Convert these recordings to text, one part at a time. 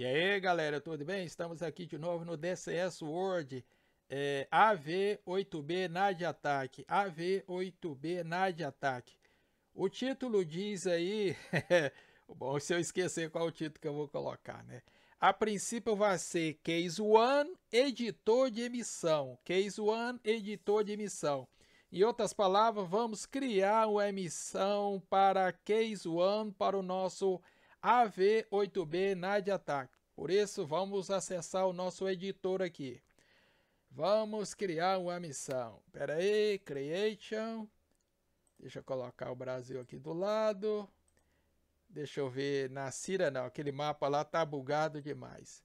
E aí, galera, tudo bem? Estamos aqui de novo no DCS World é, AV-8B NAD Ataque AV-8B NAD Ataque. O título diz aí... Bom, se eu esquecer qual o título que eu vou colocar, né? A princípio vai ser Case One Editor de Emissão. Case One Editor de Emissão. Em outras palavras, vamos criar uma emissão para Case One, para o nosso AV8B de ataque. Por isso, vamos acessar o nosso editor aqui. Vamos criar uma missão. Pera aí, Creation. Deixa eu colocar o Brasil aqui do lado. Deixa eu ver, na Cira não, aquele mapa lá tá bugado demais.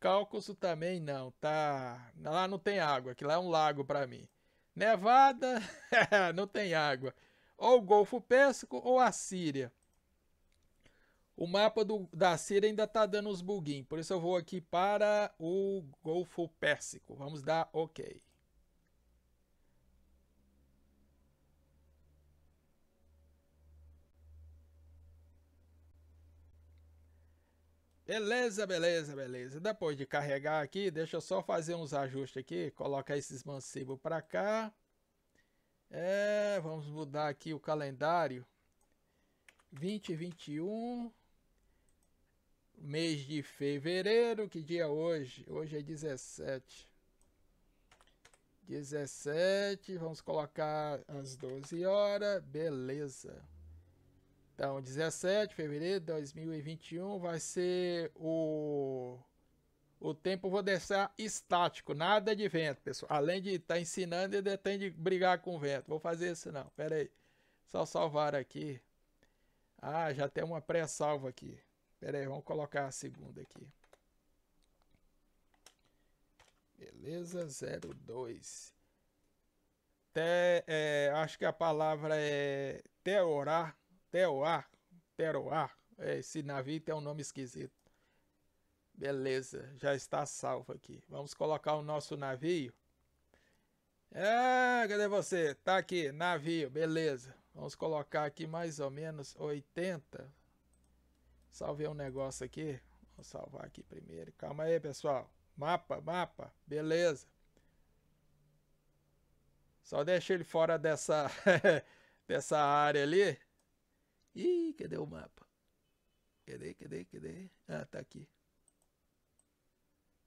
Cálculo também não, tá... Lá não tem água, que lá é um lago para mim. Nevada, não tem água. Ou o Golfo Pérsico ou a Síria. O mapa do, da Síria ainda está dando uns buguinhos, por isso eu vou aqui para o Golfo Pérsico. Vamos dar OK. Beleza, beleza, beleza. Depois de carregar aqui, deixa eu só fazer uns ajustes aqui. Colocar esses mancebos para cá. É, vamos mudar aqui o calendário. 2021 mês de fevereiro, que dia é hoje? Hoje é 17. 17, vamos colocar as 12 horas, beleza. Então, 17 de fevereiro de 2021 vai ser o o tempo vou deixar estático, nada de vento, pessoal. Além de estar tá ensinando, ainda tem de brigar com o vento. Vou fazer isso não, pera aí. Só salvar aqui. Ah, já tem uma pré-salva aqui. Pera aí, vamos colocar a segunda aqui. Beleza, 02. Te, é, acho que a palavra é Teorar, Teoá. Teroar. É, esse navio tem um nome esquisito. Beleza, já está salvo aqui. Vamos colocar o nosso navio. Ah, cadê você? Tá aqui, navio, beleza. Vamos colocar aqui mais ou menos 80. Salvei um negócio aqui. Vou salvar aqui primeiro. Calma aí, pessoal. Mapa, mapa. Beleza. Só deixa ele fora dessa, dessa área ali. Ih, cadê o mapa? Cadê, cadê, cadê? Ah, tá aqui.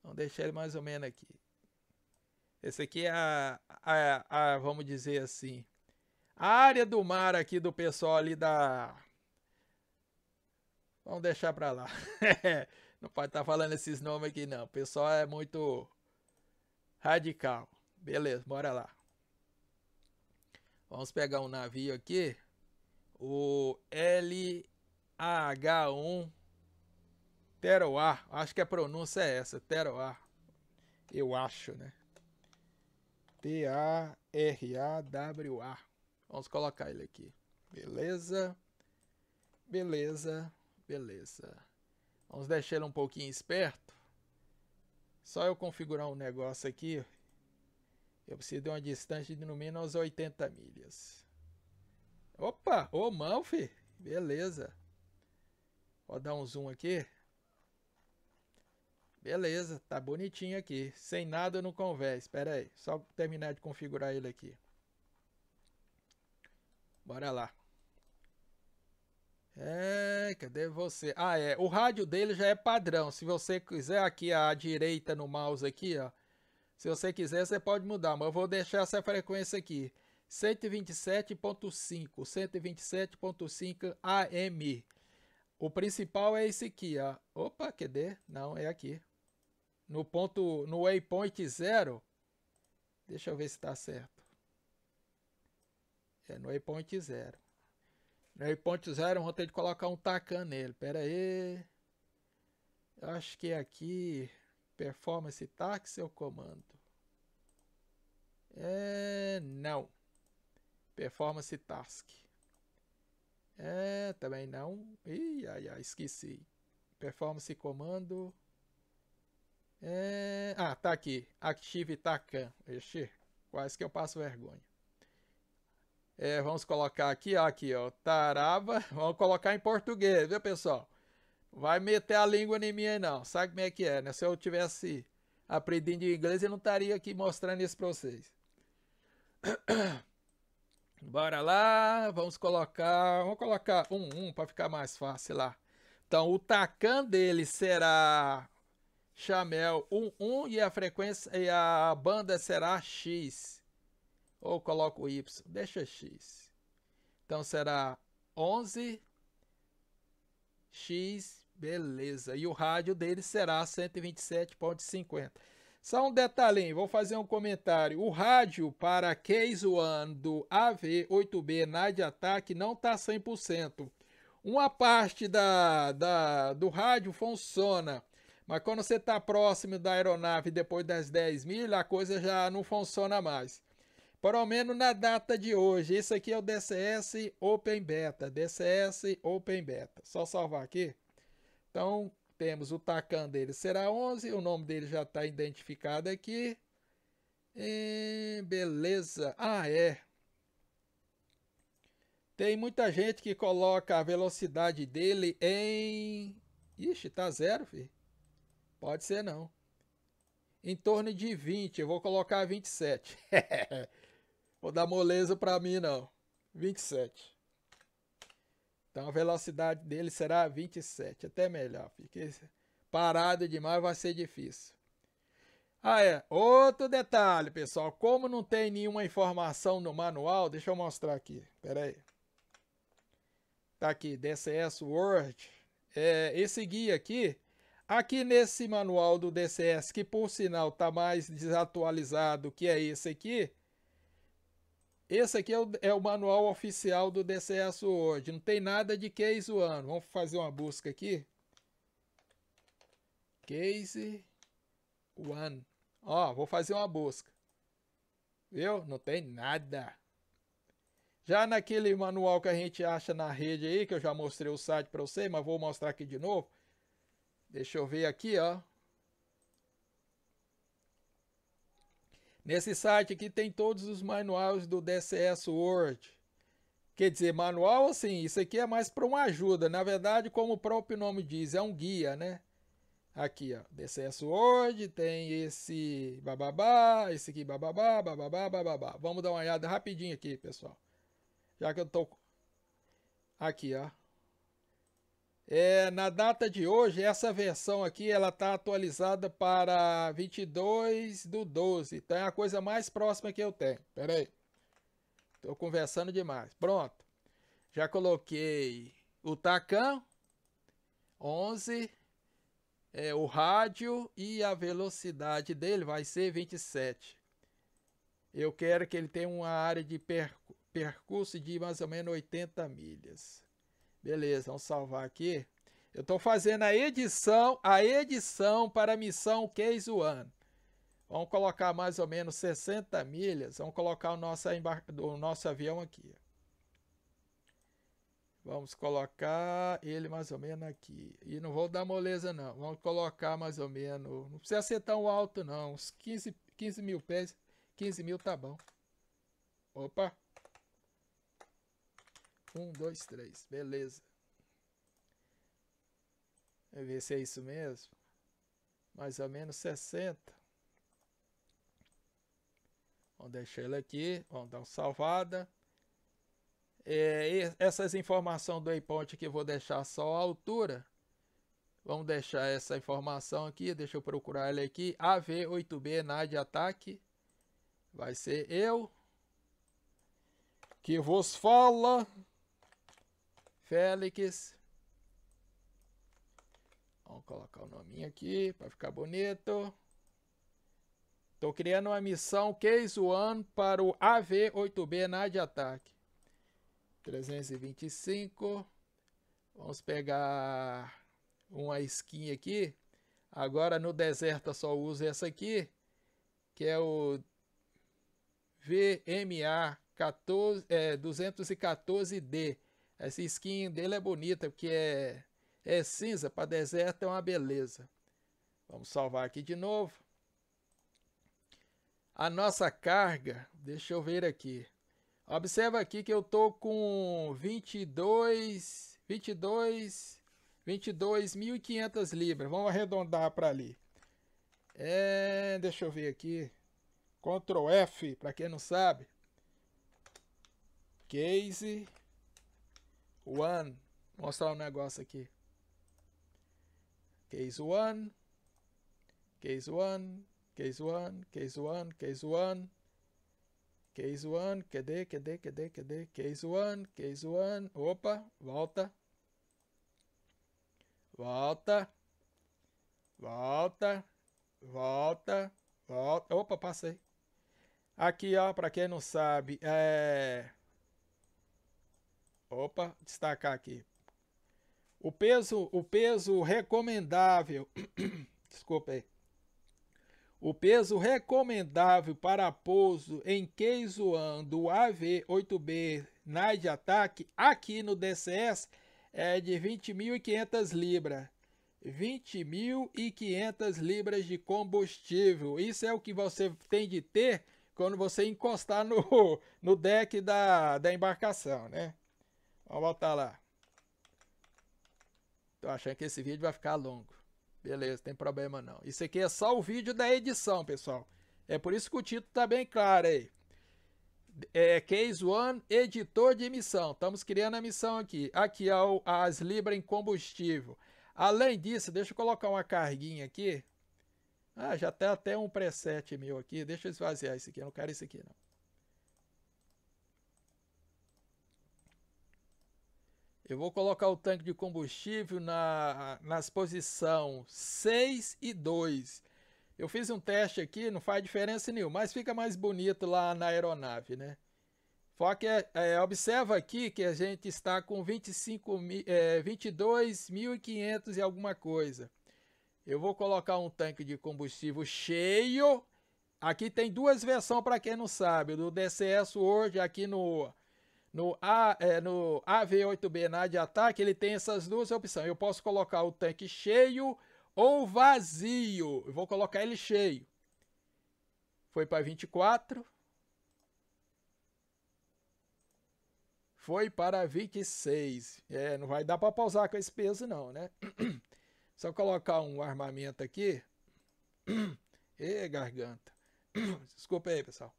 Vamos então, deixar ele mais ou menos aqui. Esse aqui é a, a, a vamos dizer assim, a área do mar aqui do pessoal ali da Vamos deixar pra lá. não pode estar tá falando esses nomes aqui, não. O pessoal é muito radical. Beleza, bora lá. Vamos pegar um navio aqui. O lah 1 Teroá. Acho que a pronúncia é essa, Teroá. Eu acho, né? T-A-R-A-W-A. Vamos colocar ele aqui. Beleza. Beleza. Beleza. Vamos deixar ele um pouquinho esperto. Só eu configurar um negócio aqui. Eu preciso de uma distância de no menos 80 milhas. Opa! Ô, oh, Beleza. Vou dar um zoom aqui. Beleza, tá bonitinho aqui. Sem nada no convés. Espera aí, só terminar de configurar ele aqui. Bora lá. É, cadê você? Ah, é. O rádio dele já é padrão. Se você quiser aqui à direita no mouse aqui, ó. Se você quiser, você pode mudar, mas eu vou deixar essa frequência aqui. 127.5, 127.5 AM. O principal é esse aqui, ó. Opa, cadê? Não, é aqui. No ponto, no waypoint zero. Deixa eu ver se tá certo. É no waypoint zero. Aí né? ponto zero, vou ter de colocar um tacan nele. Pera aí. Eu acho que é aqui. Performance táxi seu comando. É, não. Performance task. É, também não. Ih, ai, ai, esqueci. Performance comando. É... Ah, tá aqui. Active Takan. Ixi, quase que eu passo vergonha. É, vamos colocar aqui, ó, aqui, ó, tarava Vamos colocar em português, viu, pessoal? Vai meter a língua em mim aí, não. Sabe como é que é, né? Se eu tivesse aprendido inglês, eu não estaria aqui mostrando isso para vocês. Bora lá, vamos colocar, vamos colocar um, um para ficar mais fácil lá. Então, o tacan dele será chamel 1, 1 e a frequência e a banda será X ou coloco o y, deixa x. Então será 11 x, beleza. E o rádio dele será 127.50. Só um detalhinho, vou fazer um comentário. O rádio para Case One do AV8B de ataque não está 100%. Uma parte da, da, do rádio funciona, mas quando você está próximo da aeronave depois das 10 mil a coisa já não funciona mais. Pelo menos na data de hoje. Isso aqui é o DCS Open Beta. DCS Open Beta. Só salvar aqui. Então, temos o Takan dele será 11. O nome dele já está identificado aqui. E beleza. Ah, é. Tem muita gente que coloca a velocidade dele em... Ixi, tá zero, filho. Pode ser não. Em torno de 20, eu vou colocar 27. Vou dar moleza para mim, não. 27. Então a velocidade dele será 27, até melhor. Porque parado demais vai ser difícil. Ah, é. Outro detalhe, pessoal. Como não tem nenhuma informação no manual, deixa eu mostrar aqui. Pera aí. Tá aqui, DCS Word. É, esse guia aqui, aqui nesse manual do DCS, que por sinal tá mais desatualizado que é esse aqui, esse aqui é o, é o, manual oficial do DCS Word. Não tem nada de case one. Vamos fazer uma busca aqui. Case one. Ó, vou fazer uma busca. Viu? Não tem nada. Já naquele manual que a gente acha na rede aí, que eu já mostrei o site para vocês, mas vou mostrar aqui de novo. Deixa eu ver aqui, ó. Nesse site aqui tem todos os manuais do DCS Word. Quer dizer, manual assim, isso aqui é mais para uma ajuda. Na verdade, como o próprio nome diz, é um guia, né? Aqui, ó, DCS Word, tem esse bababá, esse aqui bababá, bababá, bababá. Vamos dar uma olhada rapidinho aqui, pessoal. Já que eu tô... Aqui, ó. É, na data de hoje, essa versão aqui ela está atualizada para 22 do 12. Então é a coisa mais próxima que eu tenho. Pera aí. Estou conversando demais. Pronto. Já coloquei o Tacan 11, é, o rádio e a velocidade dele vai ser 27. Eu quero que ele tenha uma área de percurso de mais ou menos 80 milhas. Beleza, vamos salvar aqui. Eu estou fazendo a edição, a edição para a missão Case One. Vamos colocar mais ou menos 60 milhas. Vamos colocar o nosso, nosso avião aqui. Vamos colocar ele mais ou menos aqui. E não vou dar moleza, não. Vamos colocar mais ou menos... Não precisa ser tão alto, não. Uns 15, 15 mil pés. 15 mil tá bom. Opa! Um, dois, três. Beleza. Deixa ver se é isso mesmo. Mais ou menos 60. Vamos deixar ele aqui. Vamos dar uma salvada. É, essas informações do waypoint aqui eu vou deixar só a altura. Vamos deixar essa informação aqui. Deixa eu procurar ele aqui. AV8B NAD ataque. Vai ser eu. Que vos fala. Félix. Vamos colocar o nominho aqui para ficar bonito. Estou criando uma missão Case One para o AV-8B na de ataque. 325. Vamos pegar uma skin aqui. Agora no deserto só uso essa aqui, que é o VMA 14, é, 214D. Essa skin dele é bonita, porque é, é cinza para deserto, é uma beleza. Vamos salvar aqui de novo. A nossa carga, deixa eu ver aqui. Observa aqui que eu estou com 22, 22, quinhentas libras. Vamos arredondar para ali. É, deixa eu ver aqui. Ctrl F, para quem não sabe. Case One. Mostrar um negócio aqui. Case one. Case one. Case one. Case one. Case one. Case one. Cadê? Cadê? Cadê? Cadê? Case one. Case one. Opa. Volta. Volta. Volta. Volta. Volta. Opa, passei. Aqui, ó, para quem não sabe, é Opa, destacar aqui. O peso, o peso recomendável, desculpa aí. O peso recomendável para pouso em Keizuan do AV-8B Night Attack aqui no DCS é de 20.500 libras. 20.500 libras de combustível. Isso é o que você tem de ter quando você encostar no, no deck da, da embarcação, né? Vamos voltar lá. Tô achando que esse vídeo vai ficar longo. Beleza, não tem problema não. Isso aqui é só o vídeo da edição, pessoal. É por isso que o título tá bem claro aí. É Case One, editor de missão. Estamos criando a missão aqui. Aqui é o, as libras em combustível. Além disso, deixa eu colocar uma carguinha aqui. Ah, já tem tá até um preset meu aqui. Deixa eu esvaziar isso aqui. Eu não quero isso aqui, não. Eu vou colocar o tanque de combustível na, nas posição 6 e 2. Eu fiz um teste aqui, não faz diferença nenhuma, mas fica mais bonito lá na aeronave, né? Foque, é, é, observa aqui que a gente está com 25, é, 22.500 e alguma coisa. Eu vou colocar um tanque de combustível cheio. Aqui tem duas versões para quem não sabe, do DCS World aqui no no, A, é, no AV8B na de ataque, ele tem essas duas opções. Eu posso colocar o tanque cheio ou vazio. Eu vou colocar ele cheio. Foi para 24. Foi para 26. É, não vai dar para pausar com esse peso não, né? Só colocar um armamento aqui. E garganta. Desculpa aí, pessoal.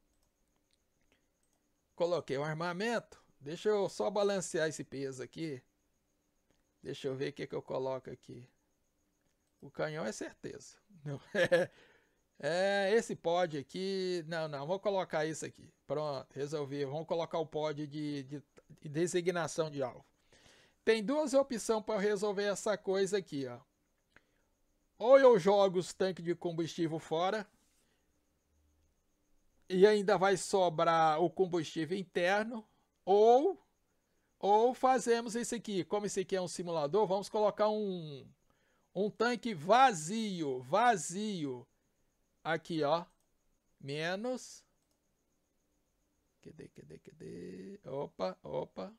Coloquei o um armamento. Deixa eu só balancear esse peso aqui. Deixa eu ver o que, que eu coloco aqui. O canhão é certeza. Não é, é. esse pod aqui. Não, não, vou colocar isso aqui. Pronto, resolvi. Vamos colocar o pod de, de, de designação de alvo. Tem duas opções para resolver essa coisa aqui, ó. Ou eu jogo os tanques de combustível fora e ainda vai sobrar o combustível interno, ou, ou fazemos isso aqui. Como esse aqui é um simulador, vamos colocar um, um tanque vazio, vazio. Aqui, ó. Menos. Cadê, cadê, cadê? Opa, opa.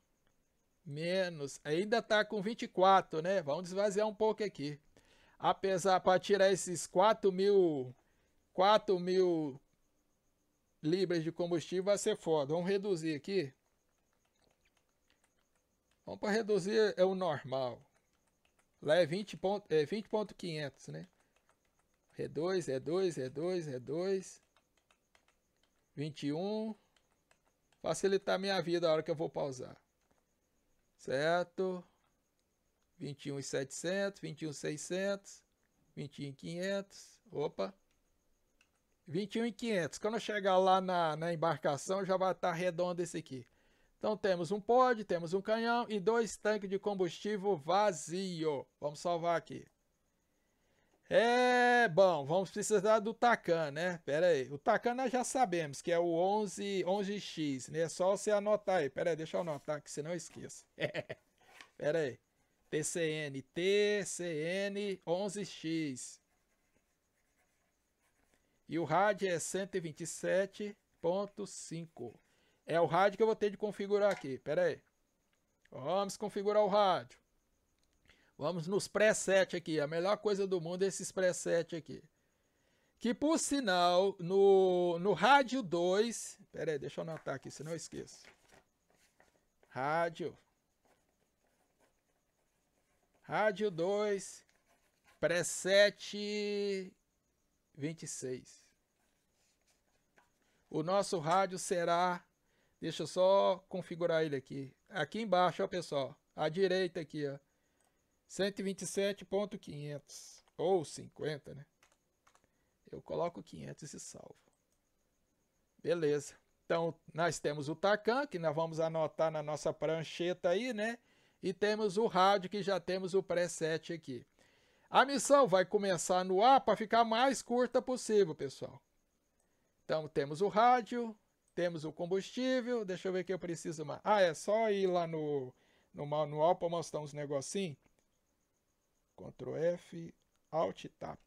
Menos. Ainda tá com 24, né? Vamos desvaziar um pouco aqui. Apesar, para tirar esses 4 mil, 4 mil libras de combustível vai ser foda. Vamos reduzir aqui. Vamos para reduzir é o normal. Lá é 20.500, ponto, é 20 ponto 500, né? Reduz, reduz, reduz, reduz. 21. Facilitar minha vida a hora que eu vou pausar. Certo? 21,700, 21,600, 21,500. Opa! 21,500. Quando eu chegar lá na, na embarcação, já vai estar tá redondo esse aqui. Então temos um pod, temos um canhão e dois tanques de combustível vazio. Vamos salvar aqui. É, bom, vamos precisar do Tacan, né? Pera aí. O Tacan nós já sabemos que é o 11, 11X, né? É só você anotar aí. Pera aí, deixa eu anotar que senão eu esqueço. Pera aí. TCN, TCN 11X. E o rádio é 127.5. É o rádio que eu vou ter de configurar aqui. Pera aí. Vamos configurar o rádio. Vamos nos preset aqui. A melhor coisa do mundo é esses preset aqui. Que por sinal, no, no rádio 2. Pera aí, deixa eu anotar aqui, senão eu esqueço. Rádio. Rádio 2. Preset 26. O nosso rádio será Deixa eu só configurar ele aqui. Aqui embaixo, ó, pessoal. À direita aqui, ó. 127.500. Ou 50, né? Eu coloco 500 e salvo. Beleza. Então, nós temos o Tacan, que nós vamos anotar na nossa prancheta aí, né? E temos o rádio, que já temos o preset aqui. A missão vai começar no ar para ficar mais curta possível, pessoal. Então, temos o rádio, temos o combustível, deixa eu ver que eu preciso mais. Ah, é só ir lá no, no manual para mostrar uns negocinhos. Ctrl F, Alt tap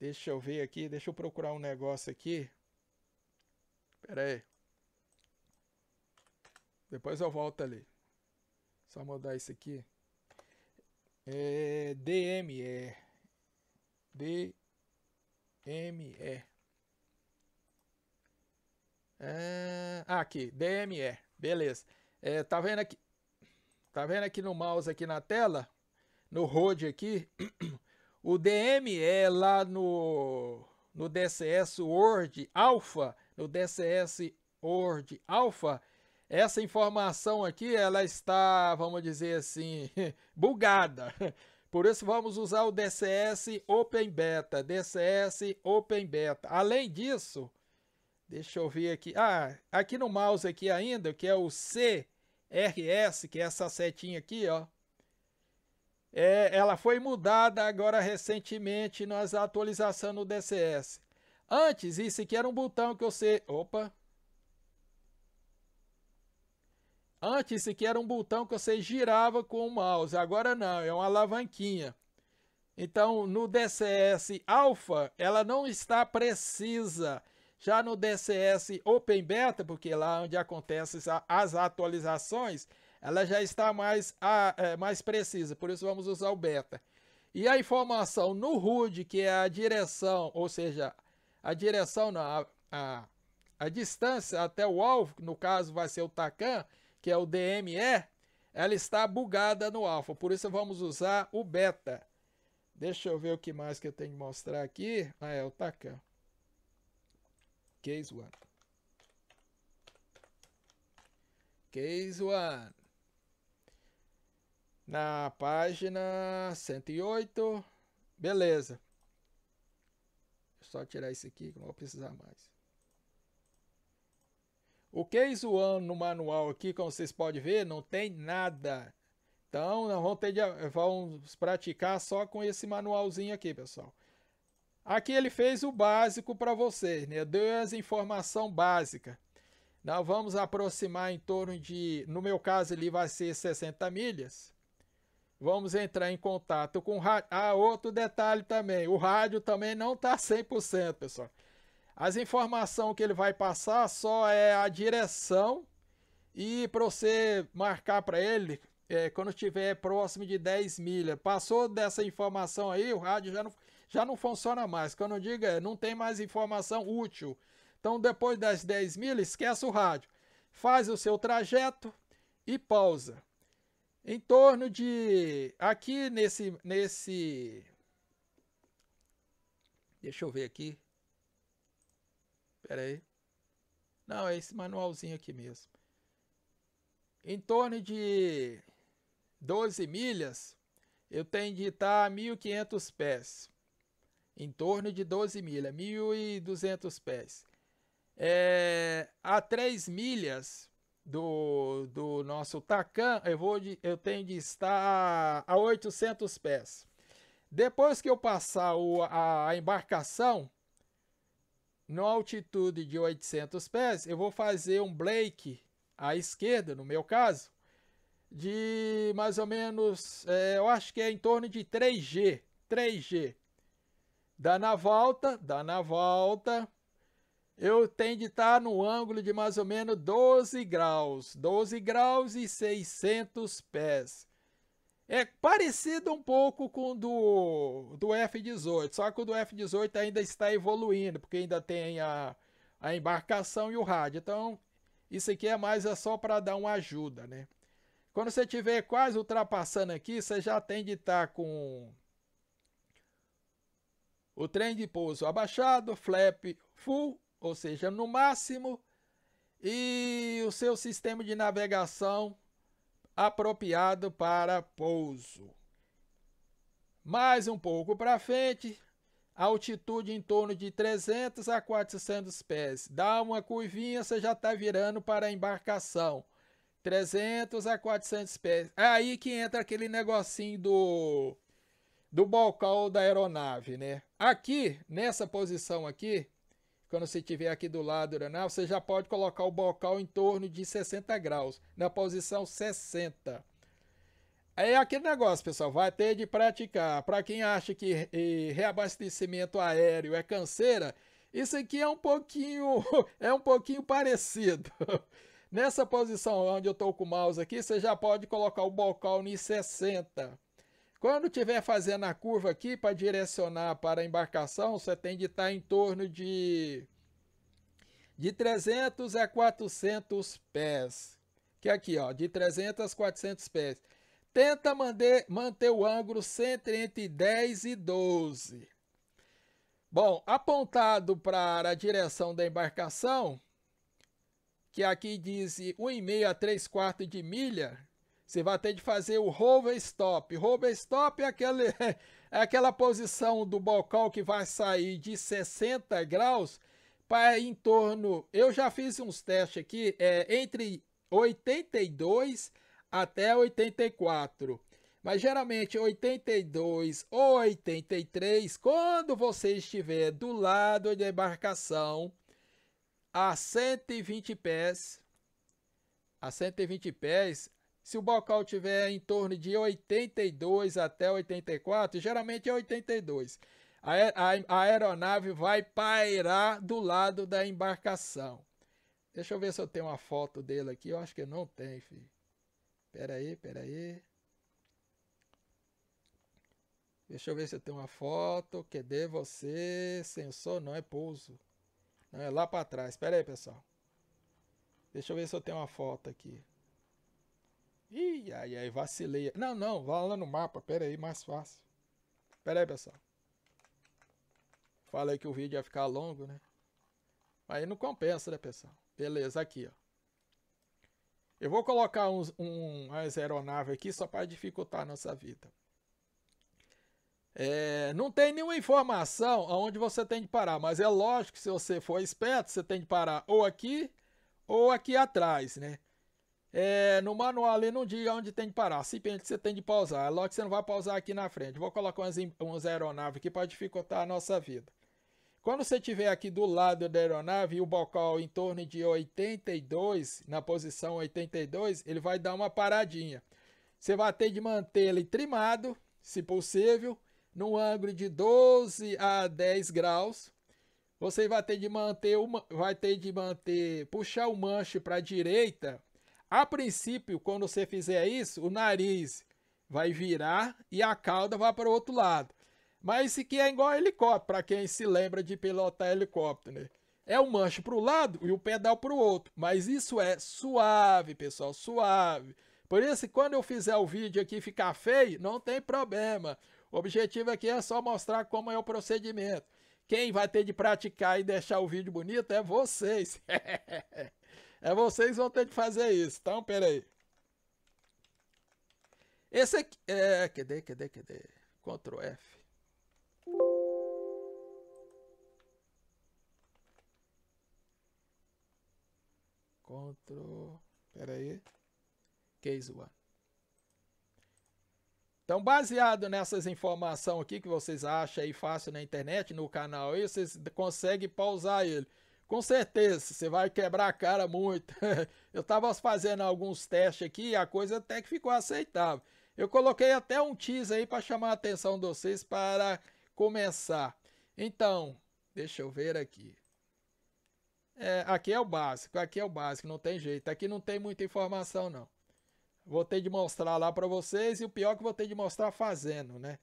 Deixa eu ver aqui, deixa eu procurar um negócio aqui. Pera aí. Depois eu volto ali. Só mudar isso aqui. É, DM, DME. É... Ah, aqui, DME, beleza. É, tá vendo aqui? Tá vendo aqui no mouse aqui na tela? No HOD aqui? O DME lá no, no DCS Word Alpha, no DCS Word Alpha, essa informação aqui, ela está, vamos dizer assim, bugada. Por isso vamos usar o DCS Open Beta, DCS Open Beta. Além disso, Deixa eu ver aqui. Ah, aqui no mouse aqui ainda, que é o CRS, que é essa setinha aqui, ó. É, ela foi mudada agora recentemente nas atualizações no DCS. Antes, isso aqui era um botão que você... Opa! Antes, isso aqui era um botão que você girava com o mouse. Agora não, é uma alavanquinha. Então, no DCS Alpha, ela não está precisa já no DCS Open Beta, porque lá onde acontecem as atualizações, ela já está mais, a, é, mais precisa, por isso vamos usar o beta. E a informação no HUD, que é a direção, ou seja, a direção, não, a, a, a distância até o alvo, no caso vai ser o TACAN, que é o DME, ela está bugada no alfa, por isso vamos usar o beta. Deixa eu ver o que mais que eu tenho que mostrar aqui. Ah, é o TACAN. Case one. Case one. Na página 108. Beleza. Só tirar isso aqui que não vou precisar mais. O case one no manual aqui, como vocês podem ver, não tem nada. Então, nós vamos, ter de, vamos praticar só com esse manualzinho aqui, pessoal. Aqui ele fez o básico para vocês, né? Deu as informação básica. Nós vamos aproximar em torno de, no meu caso ele vai ser 60 milhas. Vamos entrar em contato com o rádio. Ah, outro detalhe também, o rádio também não está 100%, pessoal. As informações que ele vai passar só é a direção e para você marcar para ele é, quando estiver próximo de 10 milhas. Passou dessa informação aí, o rádio já não já não funciona mais. Quando eu digo é, não tem mais informação útil. Então, depois das 10 mil, esquece o rádio. Faz o seu trajeto e pausa. Em torno de. Aqui nesse. nesse Deixa eu ver aqui. espera aí. Não, é esse manualzinho aqui mesmo. Em torno de 12 milhas, eu tenho de estar a 1.500 pés em torno de 12 milhas, 1.200 pés. É, a 3 milhas do, do nosso Tacan, eu, vou de, eu tenho de estar a 800 pés. Depois que eu passar o, a, a embarcação, na altitude de 800 pés, eu vou fazer um break à esquerda, no meu caso, de mais ou menos, é, eu acho que é em torno de 3G, 3G. Dá na volta, dá na volta. Eu tenho de estar no ângulo de mais ou menos 12 graus. 12 graus e 600 pés. É parecido um pouco com o do, do F-18, só que o do F-18 ainda está evoluindo, porque ainda tem a, a embarcação e o rádio. Então, isso aqui é mais é só para dar uma ajuda, né? Quando você estiver quase ultrapassando aqui, você já tem de estar com o trem de pouso abaixado, flap full, ou seja, no máximo, e o seu sistema de navegação apropriado para pouso. Mais um pouco para frente, altitude em torno de 300 a 400 pés. Dá uma curvinha, você já está virando para a embarcação. 300 a 400 pés. É aí que entra aquele negocinho do do bocal da aeronave, né? Aqui, nessa posição aqui, quando você estiver aqui do lado da aeronave, você já pode colocar o bocal em torno de 60 graus, na posição 60. É aquele negócio, pessoal, vai ter de praticar. Para quem acha que reabastecimento aéreo é canseira, isso aqui é um pouquinho, é um pouquinho parecido. Nessa posição onde eu estou com o mouse aqui, você já pode colocar o bocal em 60. Quando estiver fazendo a curva aqui para direcionar para a embarcação, você tem de estar tá em torno de, de 300 a 400 pés. Que aqui, ó, de 300 a 400 pés. Tenta manter, manter o ângulo sempre entre 10 e 12. Bom, apontado para a direção da embarcação, que aqui diz 1,5 a 3 quartos de milha, você vai ter de fazer o hover stop. Hover stop é, aquele, é aquela posição do balcão que vai sair de 60 graus para em torno. Eu já fiz uns testes aqui é, entre 82 até 84. Mas geralmente 82 ou 83, quando você estiver do lado da embarcação a 120 pés, a 120 pés se o bocal tiver em torno de 82 até 84, geralmente é 82. A, a, a aeronave vai pairar do lado da embarcação. Deixa eu ver se eu tenho uma foto dele aqui. Eu acho que não tem, filho. Pera aí, pera aí. Deixa eu ver se eu tenho uma foto. Cadê você? Sensor não é pouso. Não, é lá para trás. Pera aí, pessoal. Deixa eu ver se eu tenho uma foto aqui. Ih, ai, ai, vacilei. Não, não, vá lá no mapa. Pera aí, mais fácil. Pera aí, pessoal. Falei que o vídeo ia ficar longo, né? Aí não compensa, né, pessoal? Beleza, aqui, ó. Eu vou colocar uns, um, umas aeronaves aqui só para dificultar a nossa vida. É, não tem nenhuma informação aonde você tem de parar, mas é lógico que se você for esperto, você tem de parar ou aqui ou aqui atrás, né? É, no manual ele não diz onde tem de parar. Se pente você tem de pausar. É logo que você não vai pausar aqui na frente. Vou colocar umas, umas aeronaves aqui para dificultar a nossa vida. Quando você tiver aqui do lado da aeronave e o bocal em torno de 82, na posição 82, ele vai dar uma paradinha. Você vai ter de manter ele trimado, se possível, num ângulo de 12 a 10 graus. Você vai ter de manter, uma, vai ter de manter, puxar o manche para a direita a princípio, quando você fizer isso, o nariz vai virar e a cauda vai para o outro lado. Mas isso aqui é igual a helicóptero, para quem se lembra de pilotar helicóptero, né? É o manche para o lado e o pedal para o outro. Mas isso é suave, pessoal, suave. Por isso, quando eu fizer o vídeo aqui ficar feio, não tem problema. O objetivo aqui é só mostrar como é o procedimento. Quem vai ter de praticar e deixar o vídeo bonito é vocês. É vocês vão ter que fazer isso. Então, peraí. Esse aqui... É, cadê, cadê, cadê? Ctrl F. Ctrl... Peraí. Case 1. Então, baseado nessas informações aqui que vocês acham aí fácil na internet, no canal aí, vocês conseguem pausar ele. Com certeza, você vai quebrar a cara muito. eu estava fazendo alguns testes aqui e a coisa até que ficou aceitável. Eu coloquei até um teaser aí para chamar a atenção de vocês para começar. Então, deixa eu ver aqui. É, aqui é o básico, aqui é o básico, não tem jeito. Aqui não tem muita informação, não. Vou ter de mostrar lá para vocês e o pior é que vou ter de mostrar fazendo, né?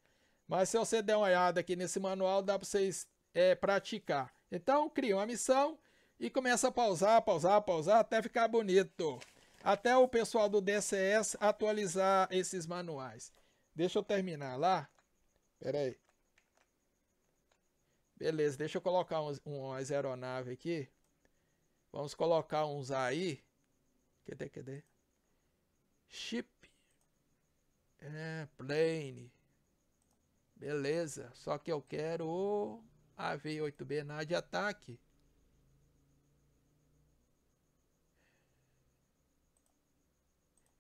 Mas se você der uma olhada aqui nesse manual, dá para vocês é, praticar. Então, cria uma missão e começa a pausar, pausar, pausar até ficar bonito. Até o pessoal do DCS atualizar esses manuais. Deixa eu terminar lá. Pera aí. Beleza, deixa eu colocar umas aeronaves aqui. Vamos colocar uns aí. Cadê, cadê? Ship. É, plane. Beleza, só que eu quero AV-8B na de ataque.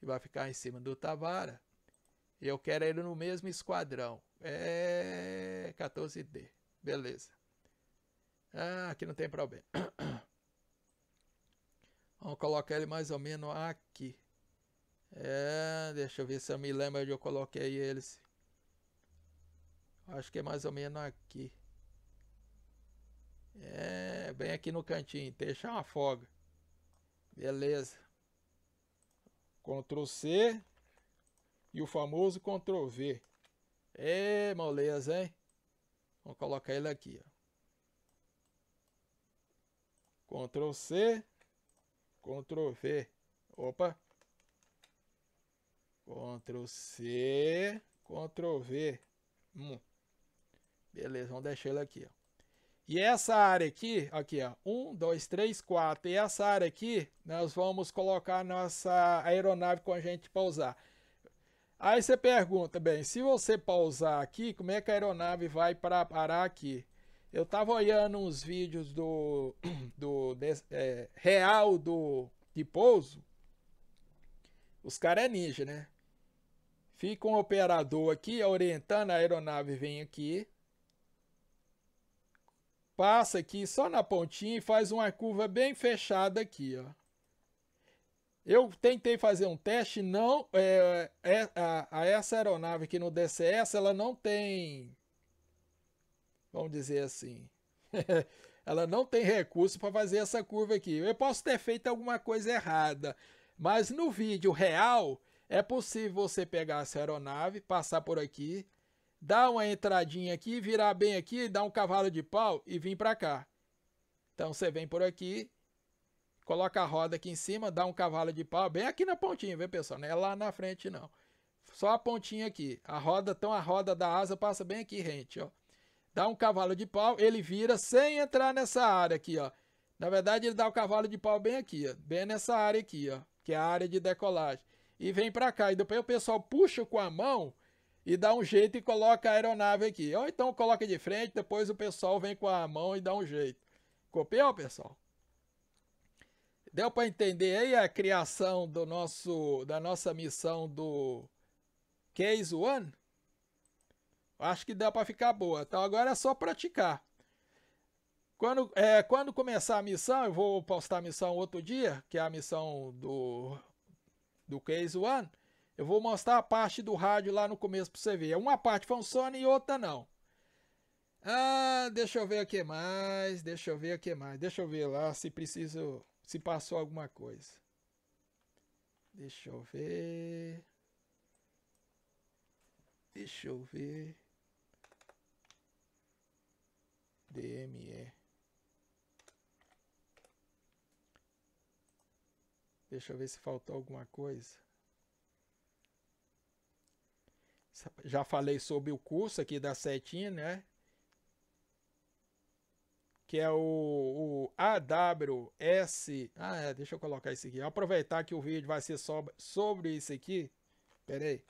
E vai ficar em cima do Tavara. E eu quero ele no mesmo esquadrão. É 14D. Beleza. Ah, aqui não tem problema. Vamos colocar ele mais ou menos aqui. É, deixa eu ver se eu me lembro onde eu coloquei eles. Acho que é mais ou menos aqui. É, bem aqui no cantinho, deixa uma folga. Beleza. Ctrl C e o famoso Ctrl V. É, moleza, hein? Vamos colocar ele aqui, ó. Ctrl C, Ctrl V. Opa. Ctrl C, Ctrl V. Hum. Beleza, vamos deixar ele aqui, ó. E essa área aqui, aqui ó, 1, 2, 3, 4, e essa área aqui, nós vamos colocar nossa aeronave com a gente pousar. Aí você pergunta, bem, se você pausar aqui, como é que a aeronave vai para parar aqui? Eu estava olhando uns vídeos do, do é, real do de pouso. Os caras é ninja, né? Fica um operador aqui orientando a aeronave vem aqui, passa aqui só na pontinha e faz uma curva bem fechada aqui, ó. Eu tentei fazer um teste, não é, é a, a, essa aeronave aqui no DCS, ela não tem, vamos dizer assim, ela não tem recurso para fazer essa curva aqui. Eu posso ter feito alguma coisa errada, mas no vídeo real é possível você pegar essa aeronave, passar por aqui, dar uma entradinha aqui, virar bem aqui, dar um cavalo de pau e vir para cá. Então você vem por aqui, coloca a roda aqui em cima, dá um cavalo de pau, bem aqui na pontinha, viu pessoal? Não é lá na frente não. Só a pontinha aqui. A roda, então a roda da asa passa bem aqui rente, ó. Dá um cavalo de pau, ele vira sem entrar nessa área aqui, ó. Na verdade, ele dá o cavalo de pau bem aqui, ó, bem nessa área aqui, ó, que é a área de decolagem. E vem para cá, e depois o pessoal puxa com a mão e dá um jeito e coloca a aeronave aqui. Ou então coloca de frente, depois o pessoal vem com a mão e dá um jeito. Copiou, pessoal? Deu para entender aí a criação do nosso, da nossa missão do Case One? Acho que deu para ficar boa. Então agora é só praticar. Quando, é, quando começar a missão, eu vou postar a missão outro dia, que é a missão do, do Case One. Eu vou mostrar a parte do rádio lá no começo para você ver. É uma parte funciona e outra não. Ah, deixa eu ver o que mais, deixa eu ver o que mais, deixa eu ver lá se preciso, se passou alguma coisa. Deixa eu ver. Deixa eu ver. DME. Deixa eu ver se faltou alguma coisa. já falei sobre o curso aqui da setinha, né? Que é o, o AWS. Ah, é, deixa eu colocar isso aqui. Aproveitar que o vídeo vai ser sobre, sobre isso aqui. Pera aí.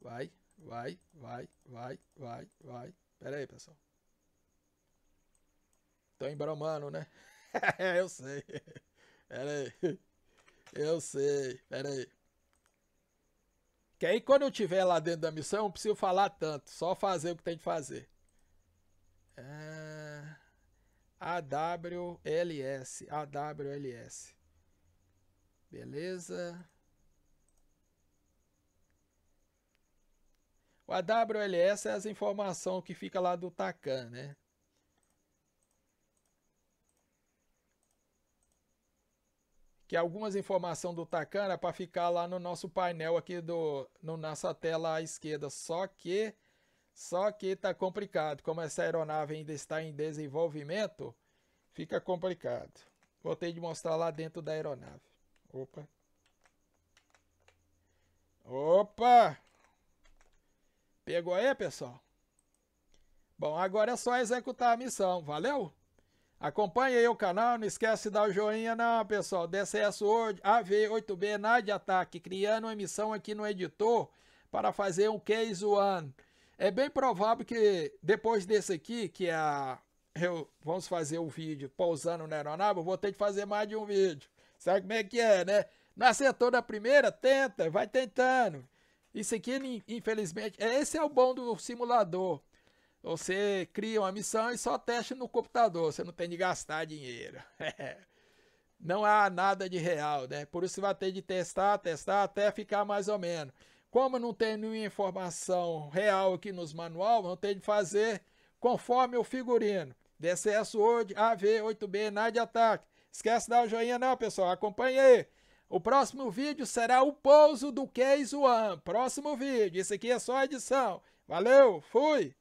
Vai, vai, vai, vai, vai, vai. Pera aí, pessoal. Tô embromando, né? Eu sei. Pera aí. Eu sei, peraí. Que aí quando eu tiver lá dentro da missão, eu não preciso falar tanto, só fazer o que tem de fazer. AWLS, ah, AWLS. Beleza. O AWLS é as informações que fica lá do TACAN, né? que algumas informações do Takan era para ficar lá no nosso painel aqui do no nossa tela à esquerda, só que só que tá complicado, como essa aeronave ainda está em desenvolvimento, fica complicado. Vou ter de mostrar lá dentro da aeronave. Opa. Opa! Pegou aí, pessoal? Bom, agora é só executar a missão, valeu? Acompanhe aí o canal, não esquece de dar o joinha não, pessoal. DCS Word AV8B NAD Ataque, criando uma emissão aqui no editor para fazer um case one. É bem provável que depois desse aqui, que a eu, vamos fazer um vídeo pousando na aeronave, eu vou ter que fazer mais de um vídeo. Sabe como é que é, né? Não acertou na primeira? Tenta, vai tentando. Isso aqui, infelizmente, é, esse é o bom do simulador. Você cria uma missão e só testa no computador, você não tem de gastar dinheiro. não há nada de real, né? Por isso você vai ter de testar, testar até ficar mais ou menos. Como não tem nenhuma informação real aqui nos manual, vão ter de fazer conforme o figurino. DCS hoje AV, 8B, nada de ataque. Esquece de dar o joinha não, pessoal. Acompanhe aí. O próximo vídeo será o pouso do Case One. Próximo vídeo. Isso aqui é só edição. Valeu, fui!